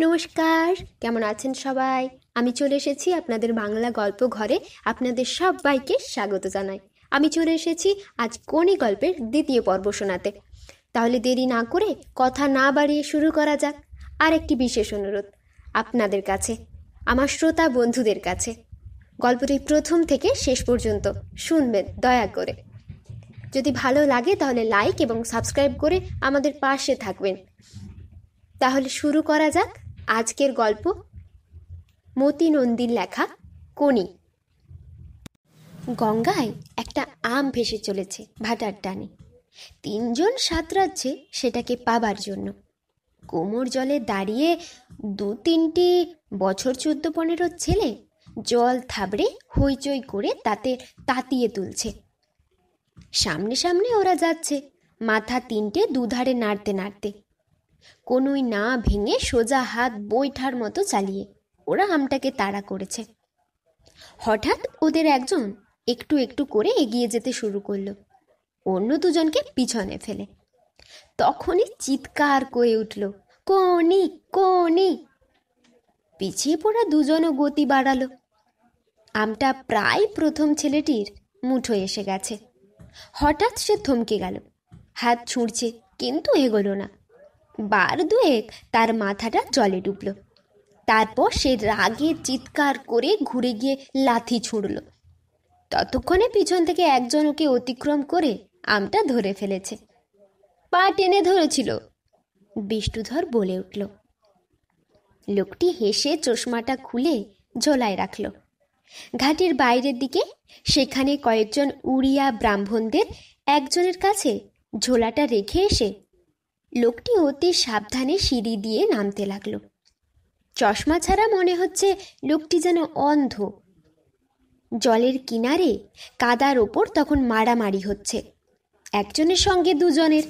নমস্কার কেমন আছেন সবাই আমি চলে এসেছি আপনাদের বাংলা গল্প ঘরে আপনাদের সবাইকে স্বাগত জানাই আমি চলে এসেছি আজ কোনি গল্পের দ্বিতীয় পর্ব শোনাতে তাহলে দেরি না করে কথা না বাড়িয়ে শুরু করা যাক আর একটি বিশেষ অনুরোধ আপনাদের কাছে আমার শ্রোতা বন্ধুদের কাছে গল্পটি প্রথম থেকে শেষ পর্যন্ত শুনবেন দয়া করে যদি ভালো লাগে তাহলে লাইক এবং সাবস্ক্রাইব করে আমাদের পাশে থাকবেন তাহলে শুরু করা যাক আজকের গল্প মতি নন্দীর লেখা কোনি গঙ্গায় একটা আম ভেসে চলেছে ভাটার টানে তিনজন সাঁতরাচ্ছে সেটাকে পাবার জন্য কোমর জলে দাঁড়িয়ে দু তিনটি বছর চোদ্দ পনেরো ছেলে জল থাবড়ে হইচই করে তাতে তাতিয়ে তুলছে সামনে সামনে ওরা যাচ্ছে মাথা তিনটে দুধারে নাড়তে নাড়তে কনুই না ভেঙে সোজা হাত বৈঠার মতো চালিয়ে ওরা আমটাকে তাড়া করেছে হঠাৎ ওদের একজন একটু একটু করে এগিয়ে যেতে শুরু করলো অন্য দুজনকে পিছনে ফেলে তখনই চিৎকার করে উঠল কনি কনি পিছিয়ে পড়া দুজনও গতি বাড়ালো আমটা প্রায় প্রথম ছেলেটির মুঠো এসে গেছে হঠাৎ সে থমকে গেল হাত ছুঁড়ছে কিন্তু এগোলো না বার দুয়েক তার মাথাটা জলে ডুবল তারপর সে রাগে চিৎকার করে ঘুরে গিয়ে লাথি ছুঁড়ল ততক্ষণে পিছন থেকে একজন ওকে অতিক্রম করে আমটা ধরে ফেলেছে পা টেনে ধরেছিল বিষ্টুধর বলে উঠল লোকটি হেসে চশমাটা খুলে ঝোলায় রাখল ঘাটের বাইরের দিকে সেখানে কয়েকজন উড়িয়া ব্রাহ্মণদের একজনের কাছে ঝোলাটা রেখে এসে লোকটি অতি সাবধানে সিঁড়ি দিয়ে নামতে লাগলো চশমা ছাড়া মনে হচ্ছে লোকটি যেন অন্ধ জলের কিনারে কাদার ওপর তখন মারামারি হচ্ছে একজনের সঙ্গে দুজনের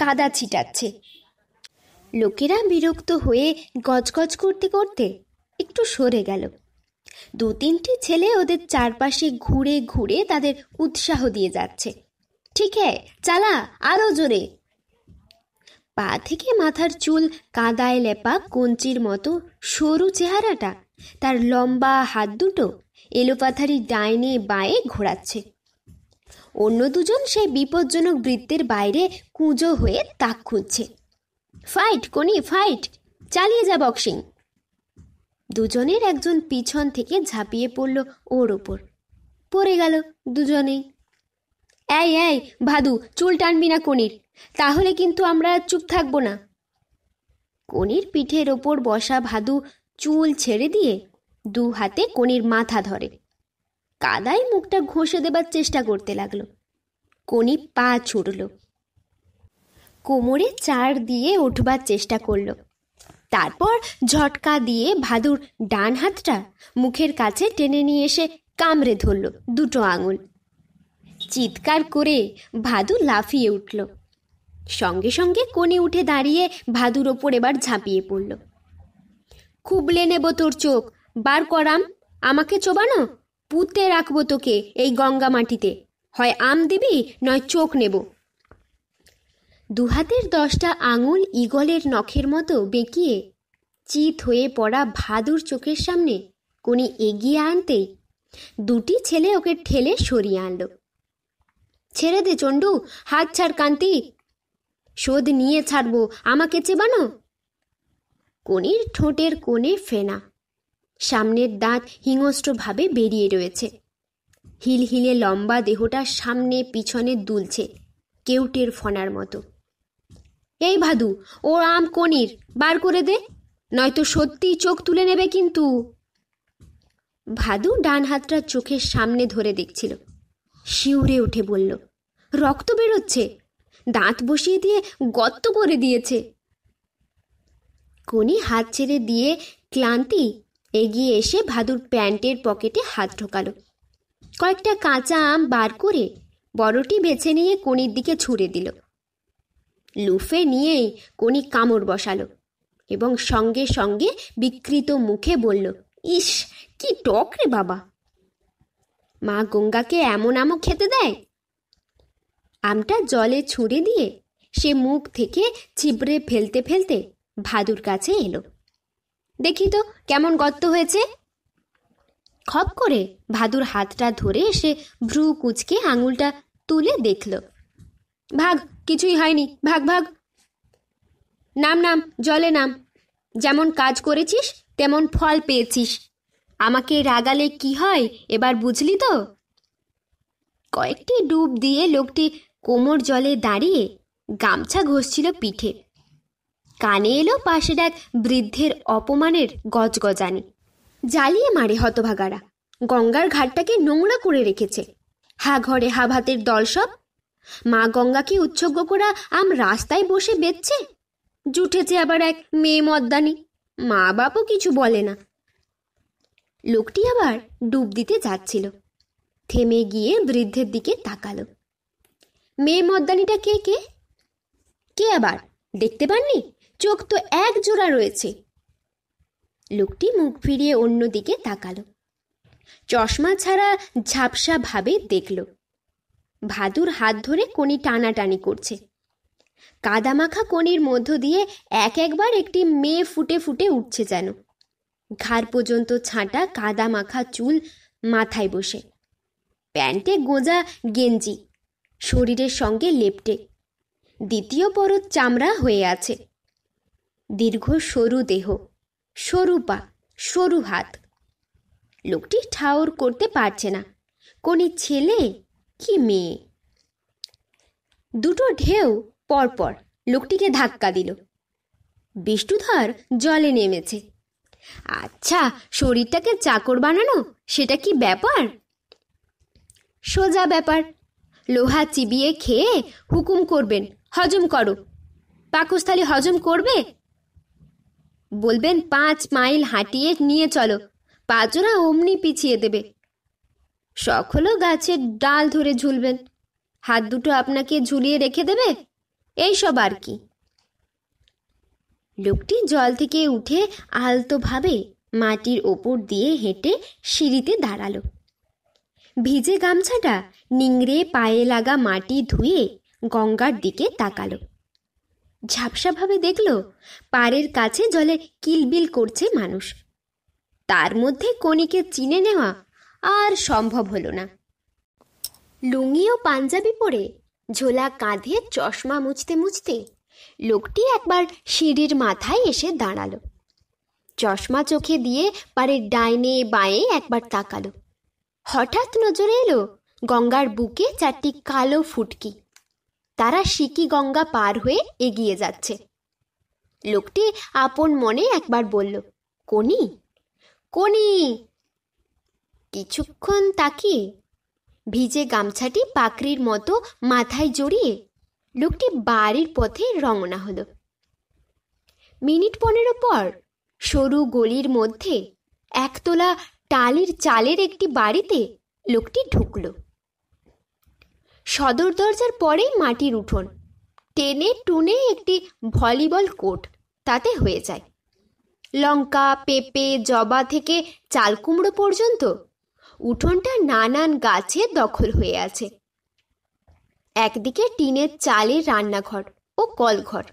কাদা ছিটাচ্ছে লোকেরা বিরক্ত হয়ে গজগজ করতে করতে একটু সরে গেল দু তিনটি ছেলে ওদের চারপাশে ঘুরে ঘুরে তাদের উৎসাহ দিয়ে যাচ্ছে ঠিক হ্যাঁ চালা আরও জোরে পা থেকে মাথার চুল কাদায় লেপা কঞ্চির মতো সরু চেহারাটা তার লম্বা হাত দুটো এলোপাথারি ডাইনে বায়ে ঘোরাচ্ছে অন্য দুজন সেই বিপজ্জনক বৃত্তের বাইরে কুঁজো হয়ে তাক খুঁজছে ফাইট কোনি ফাইট চালিয়ে যা বক্সিং দুজনের একজন পিছন থেকে ঝাঁপিয়ে পড়ল ওর ওপর পড়ে গেল দুজনেই এই এই ভাদু চুল টানবি না কোনির তাহলে কিন্তু আমরা চুপ থাকব না কনির পিঠের ওপর বসা ভাদু চুল ছেড়ে দিয়ে দু হাতে কনির মাথা ধরে কাদায় মুখটা ঘষে দেবার চেষ্টা করতে লাগলো কনি পা ছুটল কোমরে চার দিয়ে উঠবার চেষ্টা করলো তারপর ঝটকা দিয়ে ভাদুর ডান হাতটা মুখের কাছে টেনে নিয়ে এসে কামড়ে ধরল দুটো আঙুল চিৎকার করে ভাদু লাফিয়ে উঠল সঙ্গে সঙ্গে উঠে দাঁড়িয়ে ভাদুর ওপর এবার ঝাঁপিয়ে পড়ল খুবলে নেব তোর চোখ বার করাম আমাকে চোবানো পুঁতে রাখবো তোকে এই গঙ্গা মাটিতে হয় আম দিবি নয় চোখ নেব দুহাতের দশটা আঙুল ইগলের নখের মতো বেঁকিয়ে চিত হয়ে পড়া ভাদুর চোখের সামনে কোনি এগিয়ে আনতেই দুটি ছেলে ওকে ঠেলে সরিয়ে আনল ছেড়ে দে চণ্ডু হাত ছাড় কান্তি শোধ নিয়ে ছাড়ব আমাকে চেবানো কনির ঠোঁটের কোণে ফেনা সামনের দাঁত হিংস্রভাবে বেরিয়ে রয়েছে হিলহিলে লম্বা দেহটা সামনে পিছনে দুলছে কেউটের ফনার মতো এই ভাদু ও আম কনির বার করে দে নয়তো সত্যিই চোখ তুলে নেবে কিন্তু ভাদু ডান হাতটা চোখের সামনে ধরে দেখছিল শিউরে উঠে বলল রক্ত বেরোচ্ছে দাঁত বসিয়ে দিয়ে গর্ত করে দিয়েছে কনি হাত ছেড়ে দিয়ে ক্লান্তি এগিয়ে এসে ভাদুর প্যান্টের পকেটে হাত ঢোকালো কয়েকটা কাঁচা আম বার করে বড়টি বেছে নিয়ে কনির দিকে ছুঁড়ে দিল লুফে নিয়েই কনি কামড় বসালো এবং সঙ্গে সঙ্গে বিকৃত মুখে বলল ইস কি টক রে বাবা মা গঙ্গাকে এমন আমও খেতে দেয় আমটা জলে ছুঁড়ে দিয়ে সে মুখ থেকে ছিবড়ে ফেলতে ফেলতে ভাদুর কাছে এলো দেখি তো কেমন গর্ত হয়েছে খপ করে ভাদুর হাতটা ধরে সে ভ্রু কুচকে আঙুলটা তুলে দেখল ভাগ কিছুই হয়নি ভাগ ভাগ নাম নাম জলে নাম যেমন কাজ করেছিস তেমন ফল পেয়েছিস আমাকে রাগালে কি হয় এবার বুঝলি তো কয়েকটি ডুব দিয়ে লোকটি কোমর জলে দাঁড়িয়ে গামছা ঘষছিল পিঠে কানে এলো পাশের এক বৃদ্ধের অপমানের গজগজানি জ্বালিয়ে মারে হতভাগারা গঙ্গার ঘাটটাকে নোংরা করে রেখেছে হা ঘরে হা ভাতের দল সব মা গঙ্গাকে উৎসর্গ করা আম রাস্তায় বসে বেচছে জুটেছে আবার এক মেয়ে মদ্দানি মা বাপও কিছু বলে না লোকটি আবার ডুব দিতে যাচ্ছিল থেমে গিয়ে বৃদ্ধের দিকে তাকালো মেয়ে মদ্দানিটা কে কে কে আবার দেখতে পাননি চোখ তো এক জোড়া রয়েছে লোকটি মুখ ফিরিয়ে অন্যদিকে তাকালো চশমা ছাড়া ঝাপসা ভাবে দেখল ভাদুর হাত ধরে কোনি টানাটানি করছে কাদামাখা কোনির মধ্য দিয়ে এক একবার একটি মেয়ে ফুটে ফুটে উঠছে যেন ঘাড় পর্যন্ত ছাঁটা কাদামাখা চুল মাথায় বসে প্যান্টে গোঁজা গেঞ্জি শরীরের সঙ্গে লেপটে দ্বিতীয় পরত চামড়া হয়ে আছে দীর্ঘ সরু দেহ সরু পা সরু হাত লোকটি ঠাউর করতে পারছে না কোনি ছেলে কি মেয়ে দুটো ঢেউ পরপর লোকটিকে ধাক্কা দিল বিষ্ণুধর জলে নেমেছে আচ্ছা শরীরটাকে চাকর বানানো সেটা কি ব্যাপার সোজা ব্যাপার লোহা চিবিয়ে খেয়ে হুকুম করবেন হজম করো পাকস্থলী হজম করবে বলবেন পাঁচ মাইল হাঁটিয়ে নিয়ে চলো পাঁচরা অমনি পিছিয়ে দেবে সকলও গাছের ডাল ধরে ঝুলবেন হাত দুটো আপনাকে ঝুলিয়ে রেখে দেবে এইসব আর কি লোকটি জল থেকে উঠে আলতোভাবে মাটির ওপর দিয়ে হেঁটে সিঁড়িতে দাঁড়ালো ভিজে গামছাটা নিংড়ে পায়ে লাগা মাটি ধুয়ে গঙ্গার দিকে তাকালো ঝাপসাভাবে দেখল পাড়ের কাছে জলে কিলবিল করছে মানুষ তার মধ্যে কণিকে চিনে নেওয়া আর সম্ভব হলো না লুঙ্গি ও পাঞ্জাবি পরে ঝোলা কাঁধে চশমা মুছতে মুছতে লোকটি একবার সিঁড়ির মাথায় এসে দাঁড়ালো চশমা চোখে দিয়ে পাড়ের ডাইনে বাঁয়ে একবার তাকালো হঠাৎ নজরে এলো গঙ্গার বুকে চারটি কালো ফুটকি তারা সিকি গঙ্গা পার হয়ে এগিয়ে যাচ্ছে লোকটি আপন মনে একবার বলল কোনি কোনি কিছুক্ষণ তাকিয়ে ভিজে গামছাটি পাকড়ির মতো মাথায় জড়িয়ে লোকটি বাড়ির পথে রওনা হলো মিনিট পনেরো পর সরু গলির মধ্যে একতলা টালির চালের একটি বাড়িতে লোকটি ঢুকল সদর দরজার পরেই মাটির উঠোন টেনে টুনে একটি ভলিবল কোর্ট তাতে হয়ে যায় লঙ্কা পেঁপে জবা থেকে চাল কুমড়ো পর্যন্ত উঠোনটা নানান গাছে দখল হয়ে আছে একদিকে টিনের চালের রান্নাঘর ও কলঘর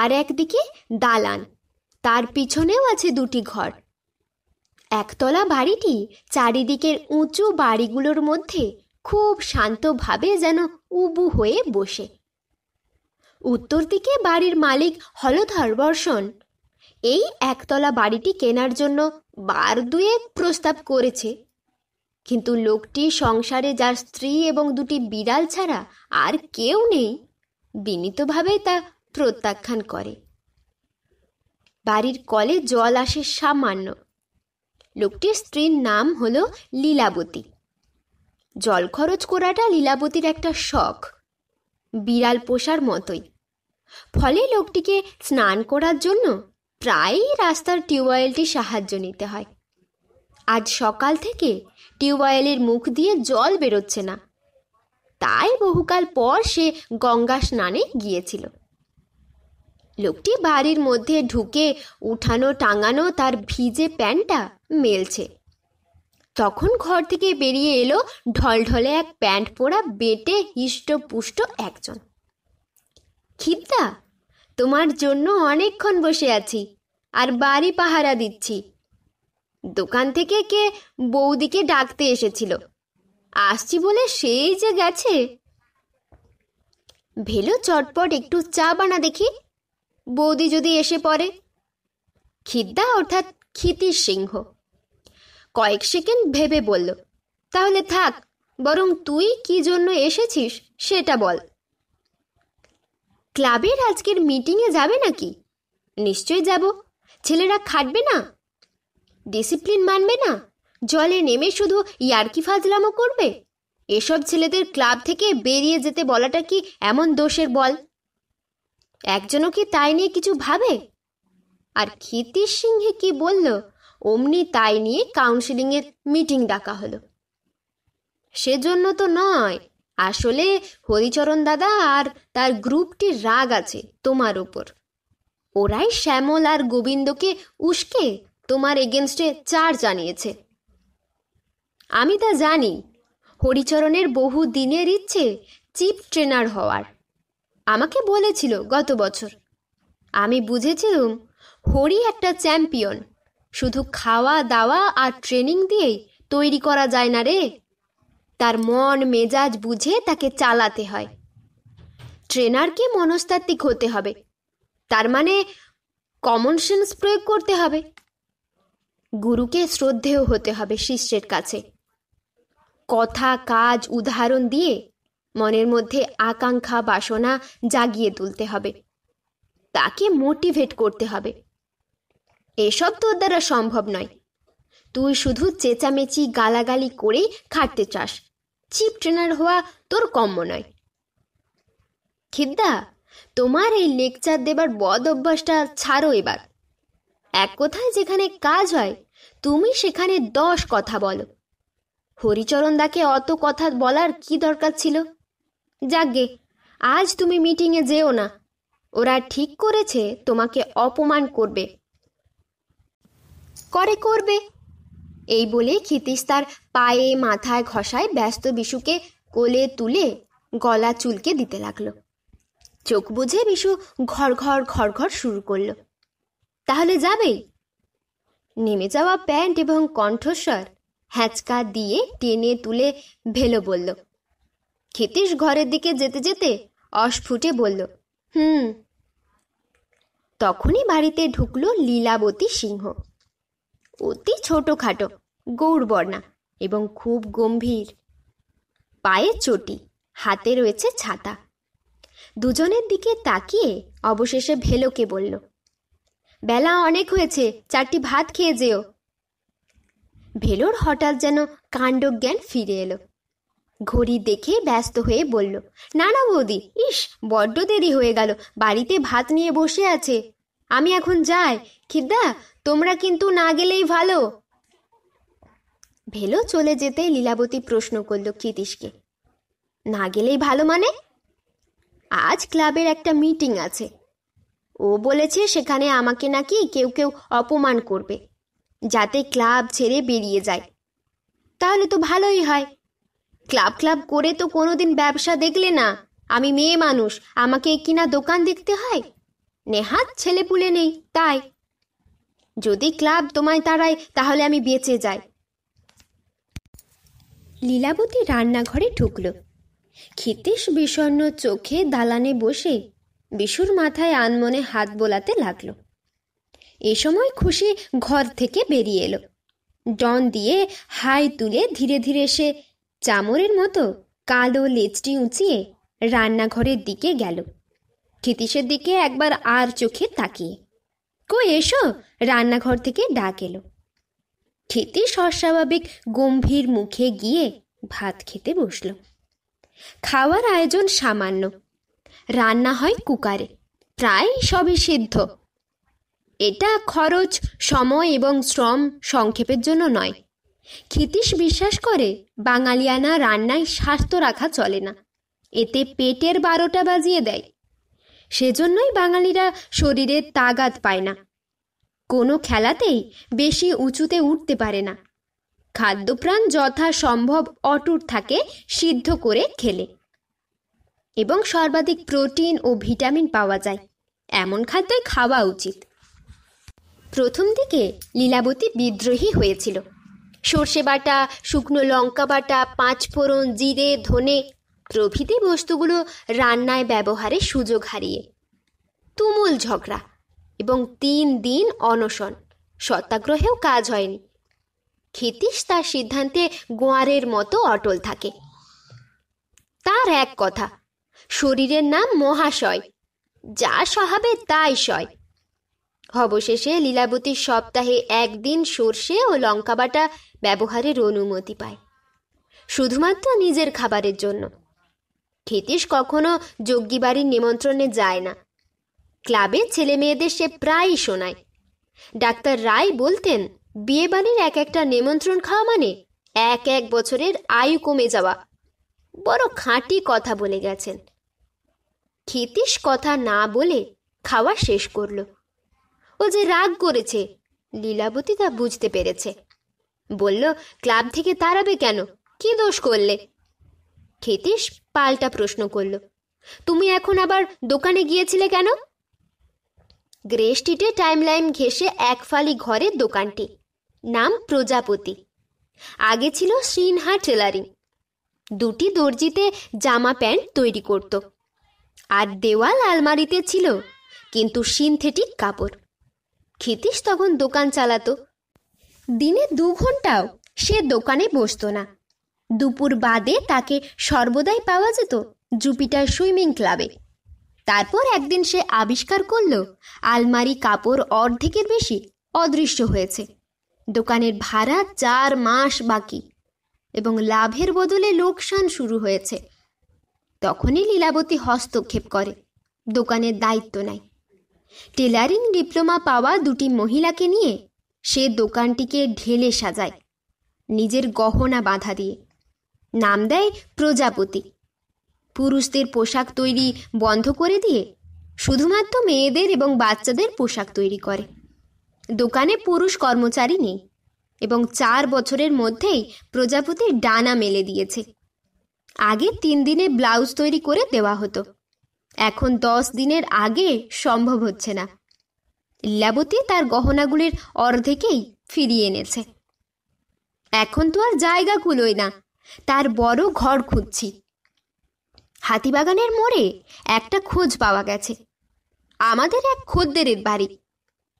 আর একদিকে দালান তার পিছনেও আছে দুটি ঘর একতলা বাড়িটি চারিদিকের উঁচু বাড়িগুলোর মধ্যে খুব শান্তভাবে যেন উবু হয়ে বসে উত্তর দিকে বাড়ির মালিক হলধর বর্ষণ এই একতলা বাড়িটি কেনার জন্য বার দুয়ে প্রস্তাব করেছে কিন্তু লোকটি সংসারে যার স্ত্রী এবং দুটি বিড়াল ছাড়া আর কেউ নেই বিনীতভাবে তা প্রত্যাখ্যান করে বাড়ির কলে জল আসে সামান্য লোকটির স্ত্রীর নাম হলো লীলাবতী জল খরচ করাটা লীলাবতীর একটা শখ বিড়াল পোষার মতোই ফলে লোকটিকে স্নান করার জন্য প্রায়ই রাস্তার টিউবওয়েলটি সাহায্য নিতে হয় আজ সকাল থেকে টিউবওয়েলের মুখ দিয়ে জল বেরোচ্ছে না তাই বহুকাল পর সে গঙ্গা স্নানে গিয়েছিল লোকটি বাড়ির মধ্যে ঢুকে উঠানো টাঙানো তার ভিজে প্যান্টটা মেলছে তখন ঘর থেকে বেরিয়ে এলো ঢলঢলে এক প্যান্ট পরা বেটে পুষ্ট একজন খিদ্দা তোমার জন্য অনেকক্ষণ বসে আছি আর বাড়ি পাহারা দিচ্ছি দোকান থেকে কে বৌদিকে ডাকতে এসেছিল আসছি বলে সেই যে গেছে ভেলো চটপট একটু চা বানা দেখি বৌদি যদি এসে পড়ে খিদ্দা অর্থাৎ ক্ষিতির সিংহ কয়েক সেকেন্ড ভেবে বলল তাহলে থাক বরং তুই কি জন্য এসেছিস সেটা বল ক্লাবের আজকের মিটিংয়ে যাবে নাকি নিশ্চয় যাব ছেলেরা খাটবে না ডিসিপ্লিন মানবে না জলে নেমে শুধু ইয়ারকি ফাজলামো করবে এসব ছেলেদের ক্লাব থেকে বেরিয়ে যেতে বলাটা কি এমন দোষের বল একজনও কি তাই নিয়ে কিছু ভাবে আর ক্ষিতিশ সিংহে কি বলল অমনি তাই নিয়ে এর মিটিং ডাকা হলো সেজন্য তো নয় আসলে হরিচরণ দাদা আর তার গ্রুপটির রাগ আছে তোমার ওপর ওরাই শ্যামল আর গোবিন্দকে উস্কে তোমার এগেনস্টে চার জানিয়েছে আমি তা জানি হরিচরণের বহু দিনের ইচ্ছে চিপ ট্রেনার হওয়ার আমাকে বলেছিল গত বছর আমি বুঝেছিলুম হরি একটা চ্যাম্পিয়ন শুধু খাওয়া দাওয়া আর ট্রেনিং দিয়েই তৈরি করা যায় না রে তার মন মেজাজ বুঝে তাকে চালাতে হয় ট্রেনারকে মনস্তাত্ত্বিক হতে হবে তার মানে কমন সেন্স প্রয়োগ করতে হবে গুরুকে শ্রদ্ধেয় হতে হবে শিষ্যের কাছে কথা কাজ উদাহরণ দিয়ে মনের মধ্যে আকাঙ্ক্ষা বাসনা জাগিয়ে তুলতে হবে তাকে মোটিভেট করতে হবে এসব তোর দ্বারা সম্ভব নয় তুই শুধু চেঁচামেচি গালাগালি করেই খাটতে চাস চিপ ট্রেনার হওয়া তোর কম্য নয় খিদ্দা তোমার এই লেকচার দেবার বদ অভ্যাসটা ছাড়ো এবার এক কথায় যেখানে কাজ হয় তুমি সেখানে দশ কথা বলো হরিচরণ দাকে অত কথা বলার কি দরকার ছিল যাগে আজ তুমি মিটিংয়ে যেও না ওরা ঠিক করেছে তোমাকে অপমান করবে করে করবে এই বলে ক্ষিতিস তার পায়ে মাথায় ঘষায় ব্যস্ত বিশুকে কোলে তুলে গলা চুলকে দিতে লাগলো চোখ বুঝে বিশু ঘর ঘর ঘর ঘর শুরু করল তাহলে যাবেই নেমে যাওয়া প্যান্ট এবং কণ্ঠস্বর হ্যাঁচকা দিয়ে টেনে তুলে ভেলো বলল ক্ষিতিস ঘরের দিকে যেতে যেতে অস্ফুটে বলল হুম তখনই বাড়িতে ঢুকলো লীলাবতী সিংহ অতি ছোটোখাটো বর্ণা এবং খুব গম্ভীর পায়ে চটি হাতে রয়েছে ছাতা দুজনের দিকে তাকিয়ে অবশেষে ভেলোকে বলল বেলা অনেক হয়েছে চারটি ভাত খেয়ে যেও ভেলোর হঠাৎ যেন কাণ্ডজ্ঞান ফিরে এলো ঘড়ি দেখে ব্যস্ত হয়ে বলল না না বৌদি ইস বড্ড দেরি হয়ে গেল বাড়িতে ভাত নিয়ে বসে আছে আমি এখন যাই খিদ্দা তোমরা কিন্তু না গেলেই ভালো ভেলো চলে যেতে লীলাবতী প্রশ্ন করল ক্ষিতীশকে না গেলেই ভালো মানে আজ ক্লাবের একটা মিটিং আছে ও বলেছে সেখানে আমাকে নাকি কেউ কেউ অপমান করবে যাতে ক্লাব ছেড়ে বেরিয়ে যায় তাহলে তো ভালোই হয় ক্লাব ক্লাব করে তো কোনোদিন ব্যবসা দেখলে না আমি মেয়ে মানুষ আমাকে কিনা দোকান দেখতে হয় নেহাত ছেলেপুলে নেই তাই যদি ক্লাব তোমায় তাড়ায় তাহলে আমি বেঁচে যাই লীলাবতী রান্নাঘরে ঢুকল ক্ষিতেশ বিষণ্ন চোখে দালানে বসে বিশুর মাথায় আনমনে হাত বোলাতে লাগল এ সময় খুশি ঘর থেকে বেরিয়ে এলো ডন দিয়ে হাই তুলে ধীরে ধীরে সে চামরের মতো কালো লেজটি উঁচিয়ে রান্নাঘরের দিকে গেল ক্ষিতিশের দিকে একবার আর চোখে তাকিয়ে কই এসো রান্নাঘর থেকে ডাক এলো খেতে সস্বাভাবিক গম্ভীর মুখে গিয়ে ভাত খেতে বসল খাওয়ার আয়োজন সামান্য রান্না হয় কুকারে প্রায় সবই সিদ্ধ এটা খরচ সময় এবং শ্রম সংক্ষেপের জন্য নয় ক্ষিতীশ বিশ্বাস করে বাঙালিয়ানা রান্নায় স্বাস্থ্য রাখা চলে না এতে পেটের বারোটা বাজিয়ে দেয় সেজন্যই বাঙালিরা শরীরে তাগাত পায় না কোনো খেলাতেই বেশি উঁচুতে উঠতে পারে না খাদ্যপ্রাণ যথাসম্ভব অটুট থাকে সিদ্ধ করে খেলে এবং সর্বাধিক প্রোটিন ও ভিটামিন পাওয়া যায় এমন খাদ্যই খাওয়া উচিত প্রথম দিকে লীলাবতী বিদ্রোহী হয়েছিল সর্ষে বাটা শুকনো লঙ্কা বাটা পাঁচফোড়ন জিরে ধনে প্রভৃতি বস্তুগুলো রান্নায় ব্যবহারে সুযোগ হারিয়ে তুমুল ঝগড়া এবং তিন দিন অনশন সত্যাগ্রহেও কাজ হয়নি ক্ষিতীশ তার সিদ্ধান্তে গোয়ারের মতো অটল থাকে তার এক কথা শরীরের নাম মহাশয় যা সহাবে তাই সয় অবশেষে লীলাবতী সপ্তাহে একদিন সর্ষে ও লঙ্কা বাটা ব্যবহারের অনুমতি পায় শুধুমাত্র নিজের খাবারের জন্য ক্ষিতীশ কখনো যজ্ঞিবাড়ির নিমন্ত্রণে যায় না ক্লাবে ছেলে মেয়েদের সে প্রায়ই শোনায় ডাক্তার রায় বলতেন বিয়েবাড়ির এক একটা নিমন্ত্রণ খাওয়া মানে এক এক বছরের আয়ু কমে যাওয়া বড় খাঁটি কথা বলে গেছেন ক্ষিতীশ কথা না বলে খাওয়া শেষ করল ও যে রাগ করেছে লীলাবতী তা বুঝতে পেরেছে বলল ক্লাব থেকে তাড়াবে কেন কি দোষ করলে খেতেশ পাল্টা প্রশ্ন করল তুমি এখন আবার দোকানে গিয়েছিলে কেন গ্রে স্ট্রিটে লাইন ঘেসে এক ফালি ঘরের দোকানটি নাম প্রজাপতি আগে ছিল সিনহা টেলারিং দুটি দর্জিতে জামা প্যান্ট তৈরি করত আর দেওয়াল আলমারিতে ছিল কিন্তু সিনথেটিক কাপড় ক্ষিতীশ তখন দোকান চালাতো দিনে দু ঘন্টাও সে দোকানে বসতো না দুপুর বাদে তাকে সর্বদাই পাওয়া যেত জুপিটার সুইমিং ক্লাবে তারপর একদিন সে আবিষ্কার করল আলমারি কাপড় অর্ধেকের বেশি অদৃশ্য হয়েছে দোকানের ভাড়া চার মাস বাকি এবং লাভের বদলে লোকসান শুরু হয়েছে তখনই লীলাবতী হস্তক্ষেপ করে দোকানের দায়িত্ব নেয় টেলারিং ডিপ্লোমা পাওয়া দুটি মহিলাকে নিয়ে সে দোকানটিকে ঢেলে সাজায় নিজের গহনা বাধা দিয়ে নাম দেয় প্রজাপতি পুরুষদের পোশাক তৈরি বন্ধ করে দিয়ে শুধুমাত্র মেয়েদের এবং বাচ্চাদের পোশাক তৈরি করে দোকানে পুরুষ কর্মচারী নেই এবং চার বছরের মধ্যেই প্রজাপতি ডানা মেলে দিয়েছে আগে তিন দিনে ব্লাউজ তৈরি করে দেওয়া হতো এখন দশ দিনের আগে সম্ভব হচ্ছে না ল্যাবতী তার গহনাগুলির অর্ধেকেই ফিরিয়ে এনেছে এখন তো আর জায়গা কুলোয় না তার বড় ঘর খুঁজছি হাতিবাগানের মোড়ে একটা খোঁজ পাওয়া গেছে আমাদের এক খদ্দেরের বাড়ি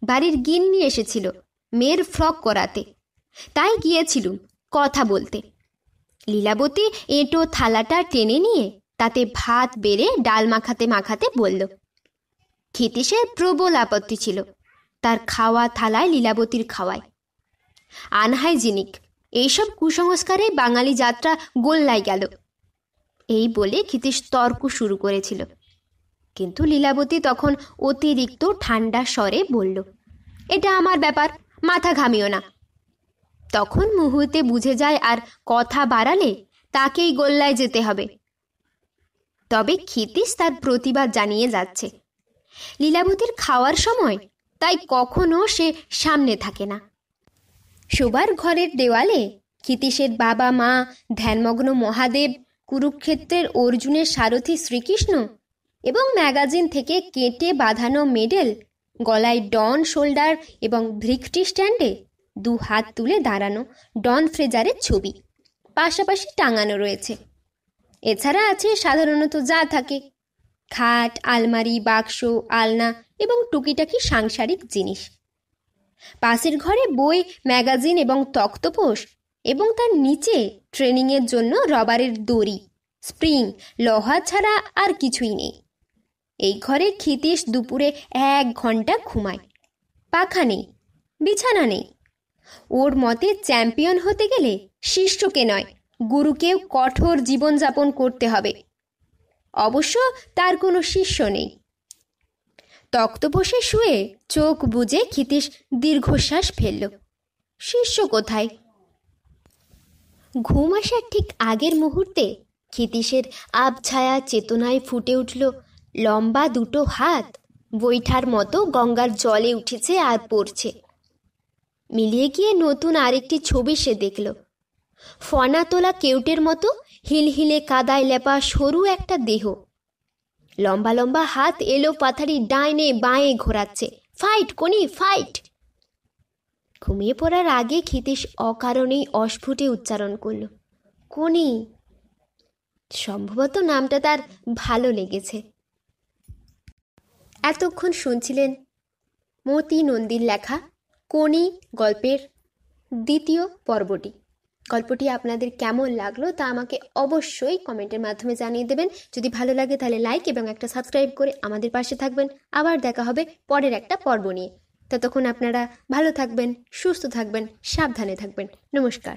বাড়ির গিন্নি এসেছিল মেয়ের ফ্রক করাতে তাই গিয়েছিলুম কথা বলতে লীলাবতী এঁটো থালাটা টেনে নিয়ে তাতে ভাত বেড়ে ডাল মাখাতে মাখাতে বলল ক্ষিতীশের প্রবল আপত্তি ছিল তার খাওয়া থালায় লীলাবতীর খাওয়ায় আনহাইজিনিক এইসব কুসংস্কারে বাঙালি যাত্রা গোল্লায় গেল এই বলে ক্ষিতীশ তর্ক শুরু করেছিল কিন্তু লীলাবতী তখন অতিরিক্ত ঠান্ডা স্বরে বলল এটা আমার ব্যাপার মাথা ঘামিও না তখন মুহূর্তে বুঝে যায় আর কথা বাড়ালে তাকেই গোল্লায় যেতে হবে তবে ক্ষিতীশ তার প্রতিবাদ জানিয়ে যাচ্ছে লীলাবতীর খাওয়ার সময় তাই কখনো সে সামনে থাকে না শোবার ঘরের দেওয়ালে ক্ষিতীশের বাবা মা ধ্যানমগ্ন মহাদেব কুরুক্ষেত্রের অর্জুনের সারথি শ্রীকৃষ্ণ এবং ম্যাগাজিন থেকে কেটে বাঁধানো মেডেল গলায় ডন শোল্ডার এবং ভ্রিকটি স্ট্যান্ডে দু হাত তুলে দাঁড়ানো ডন ফ্রেজারের ছবি পাশাপাশি টাঙানো রয়েছে এছাড়া আছে সাধারণত যা থাকে খাট আলমারি বাক্স আলনা এবং টুকিটাকি সাংসারিক জিনিস পাশের ঘরে বই ম্যাগাজিন এবং তক্তপোষ এবং তার নিচে ট্রেনিংয়ের জন্য রবারের দড়ি স্প্রিং লোহা ছাড়া আর কিছুই নেই এই ঘরে ক্ষিতীশ দুপুরে এক ঘন্টা ঘুমায় পাখা নেই বিছানা নেই ওর মতে চ্যাম্পিয়ন হতে গেলে শিষ্যকে নয় গুরুকেও কঠোর জীবনযাপন করতে হবে অবশ্য তার কোনো শিষ্য নেই বসে শুয়ে চোখ বুজে ক্ষিতীশ দীর্ঘশ্বাস ফেলল শিষ্য কোথায় ঘুম আসার ঠিক আগের মুহূর্তে ক্ষিতীশের আবছায়া চেতনায় ফুটে উঠল লম্বা দুটো হাত বৈঠার মতো গঙ্গার জলে উঠেছে আর পড়ছে মিলিয়ে গিয়ে নতুন আরেকটি ছবি সে দেখল ফনা তোলা কেউটের মতো হিলহিলে কাদায় লেপা সরু একটা দেহ লম্বা লম্বা হাত এলো পাথারি ডাইনে বাঁয়ে ঘোরাচ্ছে ফাইট কোনি ফাইট ঘুমিয়ে পড়ার আগে ক্ষিতীশ অকারণেই অস্ফুটে উচ্চারণ করল কোনি সম্ভবত নামটা তার ভালো লেগেছে এতক্ষণ শুনছিলেন মতি নন্দীর লেখা কোনি গল্পের দ্বিতীয় পর্বটি গল্পটি আপনাদের কেমন লাগলো তা আমাকে অবশ্যই কমেন্টের মাধ্যমে জানিয়ে দেবেন যদি ভালো লাগে তাহলে লাইক এবং একটা সাবস্ক্রাইব করে আমাদের পাশে থাকবেন আবার দেখা হবে পরের একটা পর্ব নিয়ে ততক্ষণ আপনারা ভালো থাকবেন সুস্থ থাকবেন সাবধানে থাকবেন নমস্কার